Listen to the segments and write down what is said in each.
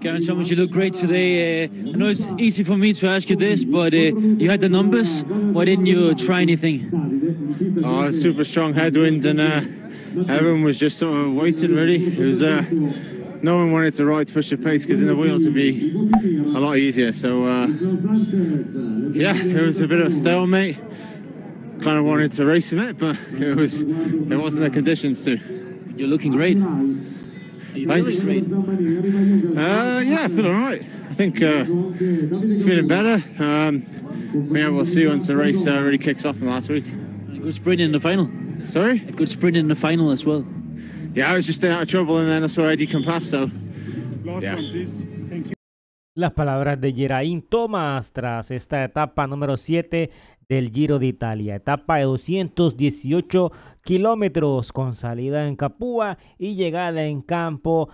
Karen Thomas, you look great today. Uh, I know it's easy for me to ask you this, but uh, you had the numbers. Why didn't you try anything? Oh, super strong headwinds, and uh, everyone was just sort of waiting, really. It was uh, no one wanted to ride to push the pace because in the wheels it'd be a lot easier. So uh, yeah, it was a bit of a stalemate. Kind of wanted to race a bit, but it was it wasn't the conditions to. You're looking great. Thanks. uh, yeah, I feel all right. I think uh, feeling better. Um, yeah, we'll see once the race uh, really kicks off in last week. A good sprint in the final. Sorry? A good sprint in the final as well. Yeah, I was just out of trouble and then I saw Eddie come past, so. Last yeah. one, please. Las palabras de Geraint Thomas tras esta etapa número 7 del Giro de Italia, etapa de 218 kilómetros con salida en Capua y llegada en Campo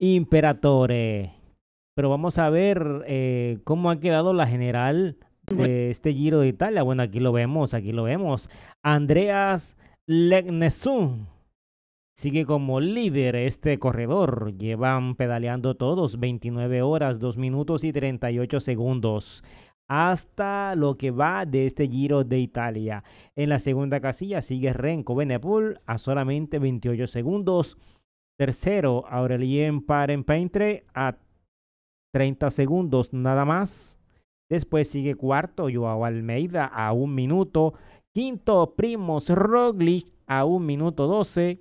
Imperatore. Pero vamos a ver eh, cómo ha quedado la general de este Giro de Italia. Bueno, aquí lo vemos, aquí lo vemos. Andreas Legnesun sigue como líder este corredor. Llevan pedaleando todos 29 horas, 2 minutos y 38 segundos hasta lo que va de este Giro de Italia. En la segunda casilla sigue Renko Benepul a solamente 28 segundos. Tercero, Aurelien Parenpaintre a 30 segundos nada más. Después sigue cuarto, Joao Almeida a un minuto. Quinto, Primos Roglic a un minuto 12.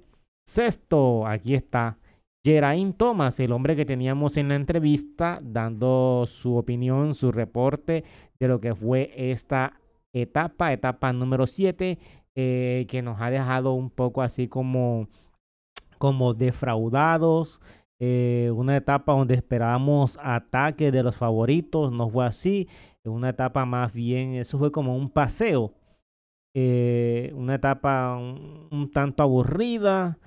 Sexto, aquí está Geraint Thomas, el hombre que teníamos en la entrevista, dando su opinión, su reporte de lo que fue esta etapa, etapa número siete eh, que nos ha dejado un poco así como, como defraudados. Eh, una etapa donde esperábamos ataques de los favoritos, no fue así. Una etapa más bien, eso fue como un paseo. Eh, una etapa un tanto aburrida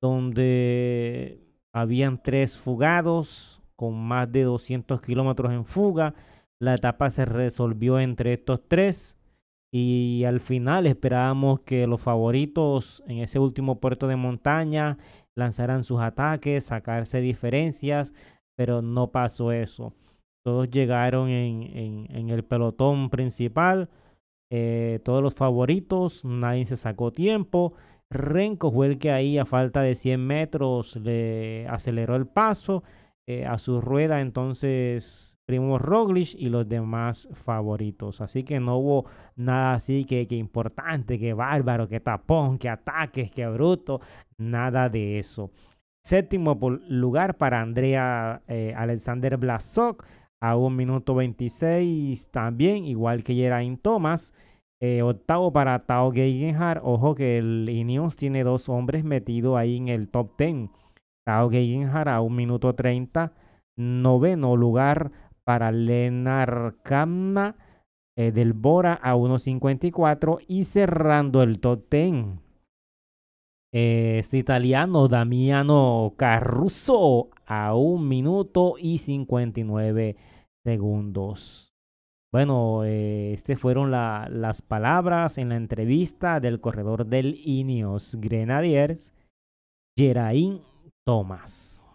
donde habían tres fugados con más de 200 kilómetros en fuga. La etapa se resolvió entre estos tres y al final esperábamos que los favoritos en ese último puerto de montaña lanzaran sus ataques, sacarse diferencias, pero no pasó eso. Todos llegaron en, el pelotón principal, eh, todos los favoritos, nadie se sacó tiempo Renko fue el que ahí a falta de 100 metros le aceleró el paso eh, a su rueda entonces Primo Roglic y los demás favoritos. Así que no hubo nada así que, importante, que bárbaro, que tapón, que ataques, que bruto, nada de eso. Séptimo lugar para Andrea eh, Alexander Blasok a 1 minuto 26, también igual que Geraint Thomas. Eh, octavo para Tao Geigenhardt. Ojo que el Ineos tiene dos hombres metidos ahí en el top 10. Tao Geigenhardt a 1 minuto 30. Noveno lugar para Lenar Kamna eh, del Bora a 1.54. Y cerrando el top 10. Eh, este italiano Damiano Caruso a 1 minuto y 59 segundos. Bueno, eh, estas fueron las palabras en la entrevista del corredor del Ineos Grenadiers, Geraint Thomas.